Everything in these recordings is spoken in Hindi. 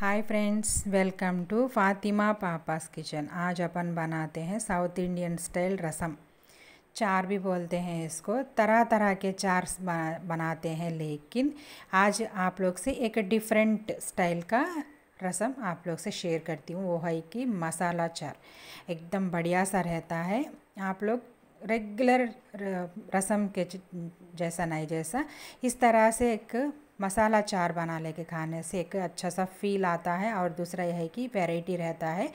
hi friends welcome to Fatima papa's kitchen आज अपन बनाते हैं साउथ इंडियन स्टाइल रसम चार भी बोलते हैं इसको तरह तरह के चार बनाते हैं लेकिन आज आप लोग से एक डिफरेंट स्टाइल का रसम आप लोग से शेयर करती हूँ वो है कि मसाला चार एकदम बढ़िया सा रहता है आप लोग रेगुलर रसम के जैसा नहीं जैसा इस तरह से एक मसाला चार बना लेके खाने से एक अच्छा सा फील आता है और दूसरा यह है कि वेराइटी रहता है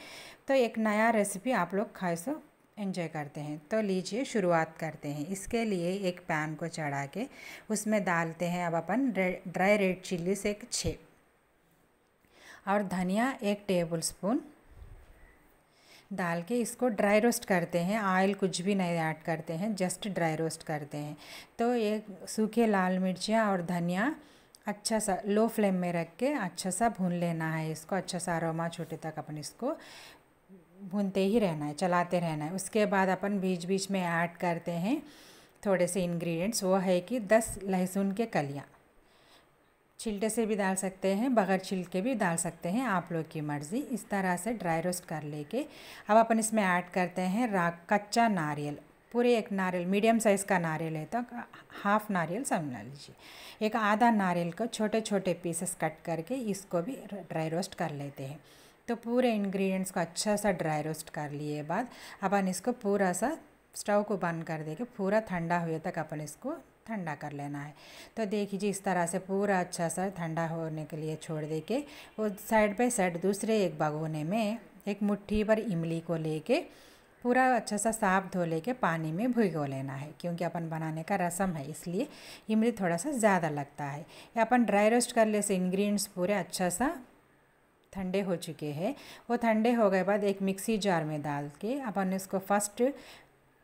तो एक नया रेसिपी आप लोग खाए सो एंजॉय करते हैं तो लीजिए शुरुआत करते हैं इसके लिए एक पैन को चढ़ा के उसमें डालते हैं अब अपन ड्राई रेड चिल्ली से एक छः और धनिया एक टेबल स्पून डाल के इसको ड्राई रोस्ट करते हैं ऑयल कुछ भी नहीं ऐड करते हैं जस्ट ड्राई रोस्ट करते हैं तो एक सूखे लाल मिर्चियाँ और धनिया अच्छा सा लो फ्लेम में रख के अच्छा सा भून लेना है इसको अच्छा सा अरोमा छोटे तक अपन इसको भूनते ही रहना है चलाते रहना है उसके बाद अपन बीच बीच में ऐड करते हैं थोड़े से इंग्रेडिएंट्स वो है कि दस लहसुन के कलियाँ छिलटे से भी डाल सकते हैं बगैर छिलके भी डाल सकते हैं आप लोग की मर्ज़ी इस तरह से ड्राई रोस्ट कर लेके अब अपन इसमें ऐड करते हैं रा कच्चा नारियल पूरे एक नारियल मीडियम साइज़ का नारियल है तो हाफ नारियल समझ लीजिए एक आधा नारियल को छोटे छोटे पीसेस कट करके इसको भी ड्राई रोस्ट कर लेते हैं तो पूरे इंग्रेडिएंट्स को अच्छा सा ड्राई रोस्ट कर लिए बाद अपन इसको पूरा सा स्टोव को बंद कर दे के पूरा ठंडा हुए तक अपन इसको ठंडा कर लेना है तो देख लीजिए इस तरह से पूरा अच्छा सा ठंडा होने के लिए छोड़ दे के और साइड बाई साइड दूसरे एक भगोने में एक मुट्ठी पर इमली को लेके पूरा अच्छा सा साफ धो ले के पानी में भिगो लेना है क्योंकि अपन बनाने का रसम है इसलिए इमली थोड़ा सा ज़्यादा लगता है या अपन ड्राई रोस्ट कर ले से इंग्रेडिएंट्स पूरे अच्छा सा ठंडे हो चुके हैं वो ठंडे हो गए बाद एक मिक्सी जार में डाल के अपन इसको फर्स्ट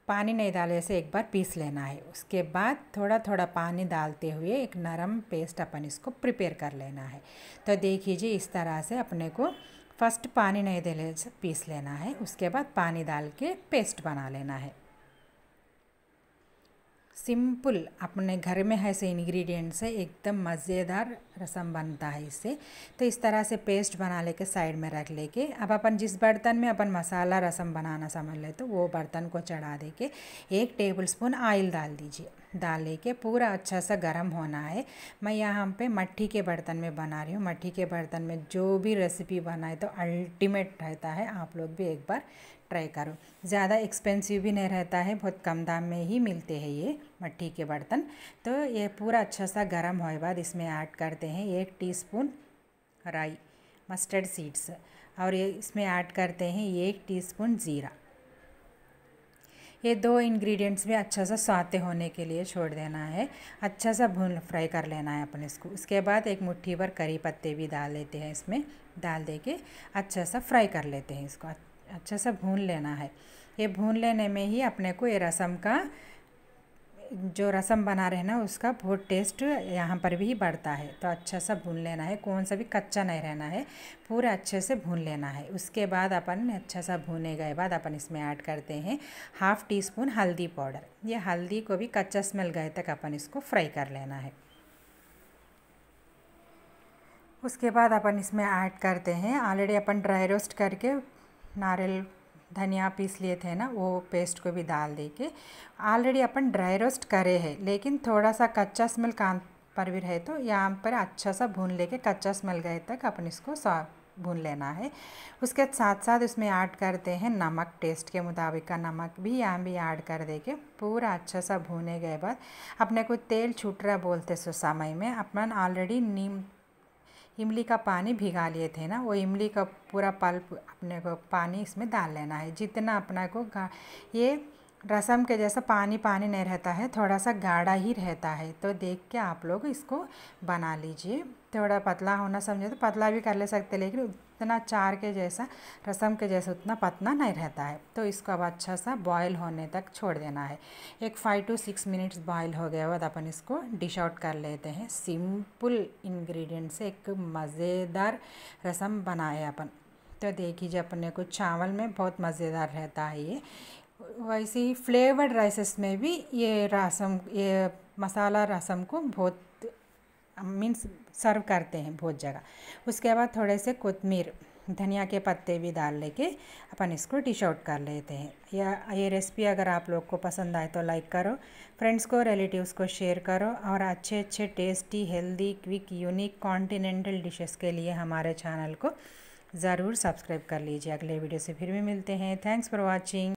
पानी नहीं डाले से एक बार पीस लेना है उसके बाद थोड़ा थोड़ा पानी डालते हुए एक नरम पेस्ट अपन इसको प्रिपेयर कर लेना है तो देख लीजिए इस तरह से अपने को फर्स्ट पानी नहीं देने से पीस लेना है उसके बाद पानी डाल के पेस्ट बना लेना है सिंपल अपने घर में है ऐसे इंग्रेडिएंट से एकदम मज़ेदार रसम बनता है इससे तो इस तरह से पेस्ट बना लेके साइड में रख लेके अब अपन जिस बर्तन में अपन मसाला रसम बनाना समझ ले तो वो बर्तन को चढ़ा दे के एक टेबल स्पून ऑयल डाल दीजिए डाले के पूरा अच्छा सा गर्म होना है मैं यहाँ पे मट्टी के बर्तन में बना रही हूँ मट्टी के बर्तन में जो भी रेसिपी बनाए तो अल्टीमेट रहता है आप लोग भी एक बार ट्राई करो ज़्यादा एक्सपेंसिव भी नहीं रहता है बहुत कम दाम में ही मिलते हैं ये मट्टी के बर्तन तो ये पूरा अच्छा सा गर्म होए बाद इसमें ऐड करते हैं एक टी राई मस्टर्ड सीड्स और ये इसमें ऐड करते हैं एक टीस्पून ज़ीरा ये दो इंग्रेडिएंट्स भी अच्छा सा साते होने के लिए छोड़ देना है अच्छा सा भून फ्राई कर लेना है अपने इसको उसके बाद एक मुट्ठी भर करी पत्ते भी डाल लेते हैं इसमें डाल दे के अच्छा सा फ्राई कर लेते हैं इसको अच्छा सा भून लेना है ये भून लेने में ही अपने को ये रसम का जो रसम बना रहे ना उसका बहुत टेस्ट यहाँ पर भी बढ़ता है तो अच्छा सा भून लेना है कौन सा भी कच्चा नहीं रहना है पूरा अच्छे से भून लेना है उसके बाद अपन अच्छा सा भूने गए बाद अपन इसमें ऐड करते हैं हाफ़ टी स्पून हल्दी पाउडर ये हल्दी को भी कच्चा स्मेल गए तक अपन इसको फ्राई कर लेना है उसके बाद अपन इसमें ऐड करते हैं ऑलरेडी अपन ड्राई रोस्ट करके नारियल धनिया पीस लिए थे ना वो पेस्ट को भी डाल दे के ऑलरेडी अपन ड्राई रोस्ट करे हैं लेकिन थोड़ा सा कच्चा स्मेल कान पर भी रहे तो यहाँ पर अच्छा सा भून लेके कच्चा स्मेल गए तक अपन इसको सॉ भून लेना है उसके साथ साथ इसमें ऐड करते हैं नमक टेस्ट के मुताबिक का नमक भी यहाँ भी ऐड कर दे के पूरा अच्छा सा भूने गए बाद अपने को तेल छूट रहा बोलते सो समय में अपन ऑलरेडी नीम इमली का पानी भिगा लिए थे ना वो इमली का पूरा पल्प अपने को पानी इसमें डाल लेना है जितना अपना को ये रसम के जैसा पानी पानी नहीं रहता है थोड़ा सा गाढ़ा ही रहता है तो देख के आप लोग इसको बना लीजिए थोड़ा पतला होना समझे तो पतला भी कर ले सकते लेकिन उतना चार के जैसा रसम के जैसा उतना पतला नहीं रहता है तो इसको अब अच्छा सा बॉयल होने तक छोड़ देना है एक five to six minutes boil हो गया बाद अपन इसको डिश आउट कर लेते हैं सिंपल इंग्रेडिएंट से एक मज़ेदार रसम बनाए अपन तो देखिए अपने को चावल में बहुत मज़ेदार रहता है ये वैसे ही फ्लेवर्ड राइसेस में भी ये रसम ये मसाला रसम को बहुत मीन्स सर्व करते हैं बहुत जगह उसके बाद थोड़े से कोतमीर धनिया के पत्ते भी डाल लेके अपन इसको डिश आउट कर लेते हैं या ये रेसिपी अगर आप लोग को पसंद आए तो लाइक करो फ्रेंड्स को रिलेटिव्स को शेयर करो और अच्छे अच्छे tasty healthy quick unique continental dishes के लिए हमारे चैनल को ज़रूर सब्सक्राइब कर लीजिए अगले वीडियो से फिर भी मिलते हैं थैंक्स फॉर वॉचिंग